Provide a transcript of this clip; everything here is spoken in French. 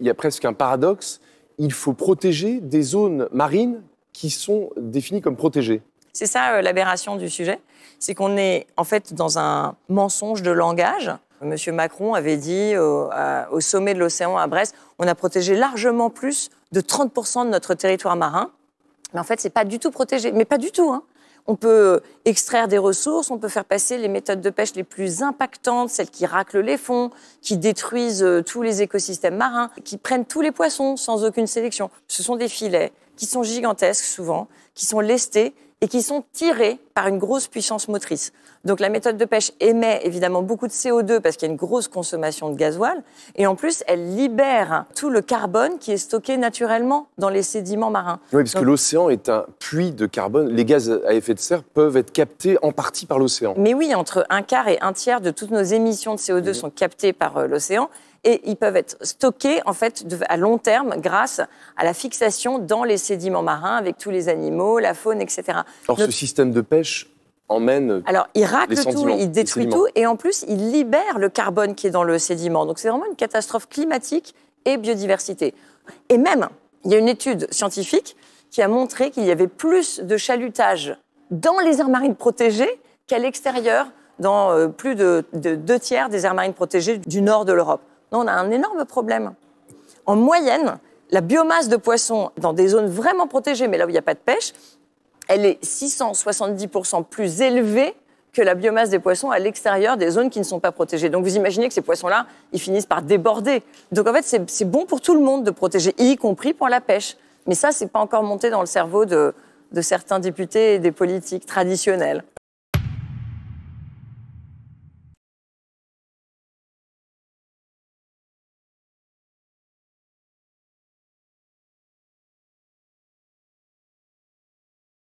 il y a presque un paradoxe. Il faut protéger des zones marines qui sont définies comme protégées. C'est ça euh, l'aberration du sujet, c'est qu'on est en fait dans un mensonge de langage. Monsieur Macron avait dit euh, au, sommet de l'océan à Brest, on a protégé largement plus de 30% de notre territoire marin. Mais en fait, ce n'est pas du tout protégé. Mais pas du tout. Hein. On peut extraire des ressources, on peut faire passer les méthodes de pêche les plus impactantes, celles qui raclent les fonds, qui détruisent euh, tous les écosystèmes marins, qui prennent tous les poissons sans aucune sélection. Ce sont des filets qui sont gigantesques souvent, qui sont lestés et qui sont tirés par une grosse puissance motrice. Donc la méthode de pêche émet évidemment beaucoup de CO2 parce qu'il y a une grosse consommation de gasoil. Et en plus, elle libère tout le carbone qui est stocké naturellement dans les sédiments marins. Oui, parce que l'océan est un puits de carbone. Les gaz à effet de serre peuvent être captés en partie par l'océan. Mais oui, entre un quart et un tiers de toutes nos émissions de CO2 sont captées par euh, l'océan et ils peuvent être stockés en fait à long terme grâce à la fixation dans les sédiments marins avec tous les animaux, la faune, etc. Or, ce système de pêche emmène. Alors, il racle tout, il détruit tout, et en plus, il libère le carbone qui est dans le sédiment. Donc, c'est vraiment une catastrophe climatique et biodiversité. Et même, il y a une étude scientifique qui a montré qu'il y avait plus de chalutage dans les aires marines protégées qu'à l'extérieur, dans euh, plus de, de deux tiers des aires marines protégées du nord de l'Europe. Non, on a un énorme problème. En moyenne, la biomasse de poissons dans des zones vraiment protégées, mais là où il n'y a pas de pêche, elle est 670% plus élevée que la biomasse des poissons à l'extérieur des zones qui ne sont pas protégées. Donc vous imaginez que ces poissons-là, ils finissent par déborder. Donc en fait, c'est bon pour tout le monde de protéger, y compris pour la pêche. Mais ça, n'est pas encore monté dans le cerveau de, de certains députés et des politiques traditionnels.